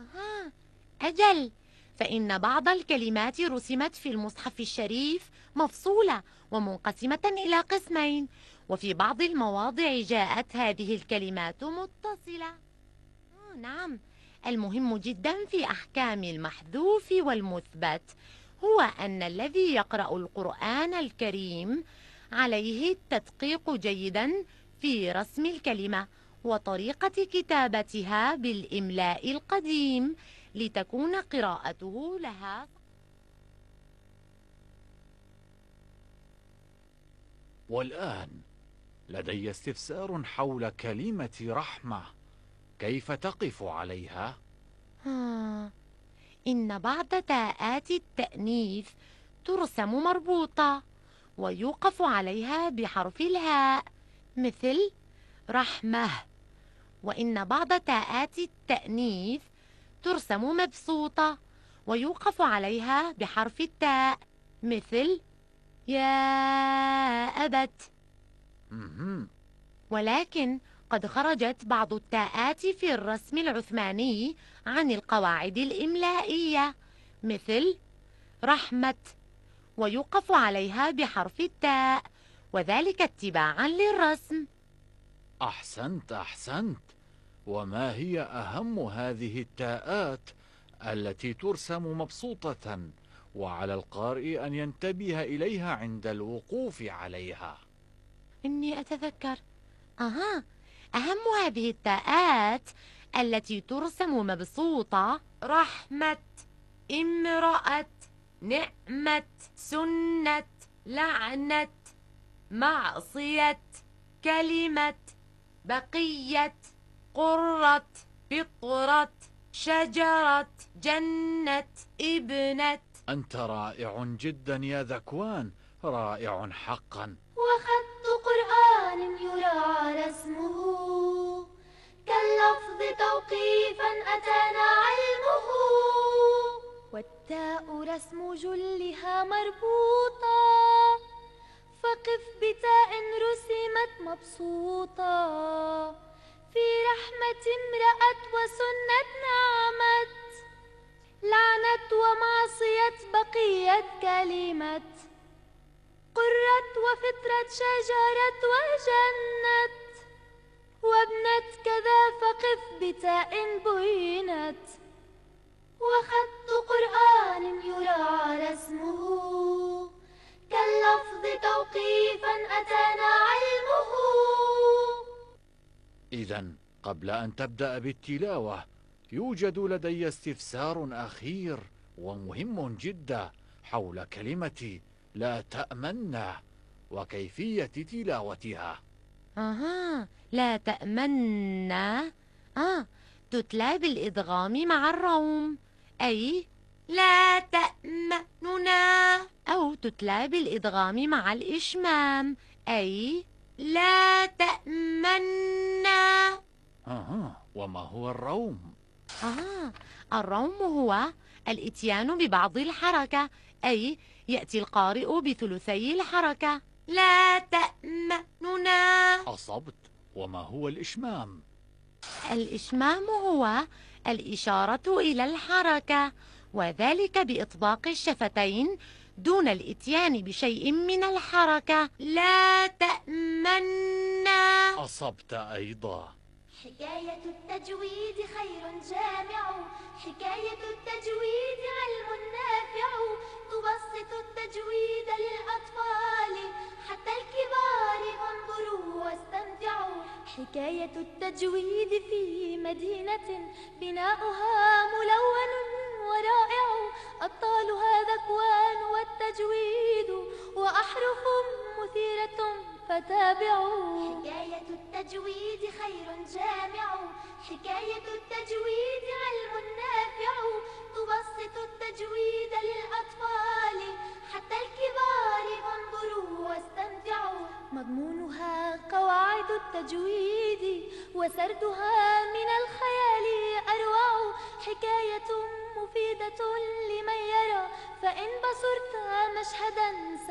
آه أجل فإن بعض الكلمات رسمت في المصحف الشريف مفصولة ومنقسمة إلى قسمين وفي بعض المواضع جاءت هذه الكلمات متصلة آه نعم المهم جدا في أحكام المحذوف والمثبت هو أن الذي يقرأ القرآن الكريم عليه التدقيق جيدا في رسم الكلمة وطريقة كتابتها بالإملاء القديم لتكون قراءته لها والآن لدي استفسار حول كلمة رحمة كيف تقف عليها؟ آه، إن بعض تاءات التأنيث ترسم مربوطة ويوقف عليها بحرف الهاء مثل رحمه وإن بعض تاءات التأنيث ترسم مبسوطة ويوقف عليها بحرف التاء مثل يا أبت ولكن قد خرجت بعض التاءات في الرسم العثماني عن القواعد الإملائية مثل رحمة ويوقف عليها بحرف التاء وذلك اتباعا للرسم أحسنت أحسنت وما هي أهم هذه التاءات التي ترسم مبسوطة وعلى القارئ أن ينتبه إليها عند الوقوف عليها إني أتذكر أها أهم هذه التاءات التي ترسم مبسوطة رحمة امرأة نعمة سنة لعنة معصية كلمة بقية قرة بقرة شجرة جنة ابنة أنت رائع جدا يا ذكوان رائع حقا وخط قرآن يرعى اسمه كاللفظ توقيفا أتانا علمه والتاء رسم جلها مربوطة فقف بتاء رسم غابت مبسوطة في رحمة امرأت وسنة نعمت لعنت ومعصيت بقيت كلمة قرت وفطرت شجرت وجنت وابنت كذا فقف بتائب قبل أن تبدأ بالتلاوة يوجد لدي استفسار أخير ومهم جدا حول كلمة لا تأمنا وكيفية تلاوتها أها لا تأمنا آه تتلى بالإدغام مع الروم أي لا تأمننا أو تتلى بالإدغام مع الإشمام أي لا تأمنا آه وما هو الروم؟ آه الروم هو الإتيان ببعض الحركة أي يأتي القارئ بثلثي الحركة لا تأمننا أصبت وما هو الإشمام؟ الإشمام هو الإشارة إلى الحركة وذلك بإطباق الشفتين دون الاتيان بشيء من الحركة لا تأمنا أصبت أيضا حكاية التجويد خير جامع حكاية التجويد علم نافع تبسط التجويد للأطفال حتى الكبار انظروا واستمتعوا حكاية التجويد في مدينة بناؤها التجويد وأحرف مثيرة فتابعوا حكاية التجويد خير جامع حكاية التجويد علم نافع تبسط التجويد للأطفال حتى الكبار انظروا واستمتعوا مضمونها قواعد التجويد وسردها من الخيال أروع حكاية مفيدة لمن يرى فإن بصرت مشهدا ست